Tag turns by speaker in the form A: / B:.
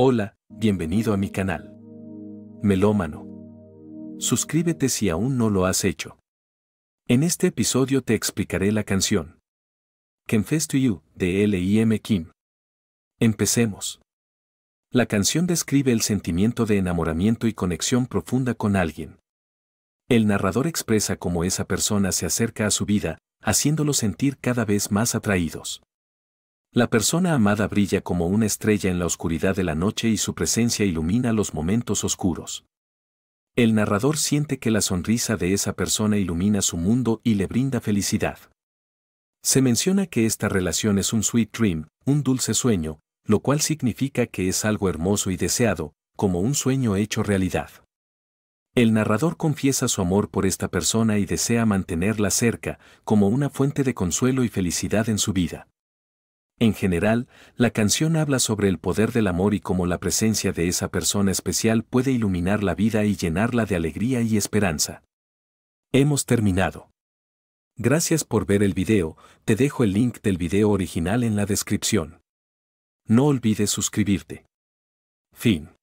A: Hola, bienvenido a mi canal. Melómano. Suscríbete si aún no lo has hecho. En este episodio te explicaré la canción Confess to You de L.I.M. Kim. Empecemos. La canción describe el sentimiento de enamoramiento y conexión profunda con alguien. El narrador expresa cómo esa persona se acerca a su vida, haciéndolo sentir cada vez más atraídos. La persona amada brilla como una estrella en la oscuridad de la noche y su presencia ilumina los momentos oscuros. El narrador siente que la sonrisa de esa persona ilumina su mundo y le brinda felicidad. Se menciona que esta relación es un sweet dream, un dulce sueño, lo cual significa que es algo hermoso y deseado, como un sueño hecho realidad. El narrador confiesa su amor por esta persona y desea mantenerla cerca, como una fuente de consuelo y felicidad en su vida. En general, la canción habla sobre el poder del amor y cómo la presencia de esa persona especial puede iluminar la vida y llenarla de alegría y esperanza. Hemos terminado. Gracias por ver el video, te dejo el link del video original en la descripción. No olvides suscribirte. Fin.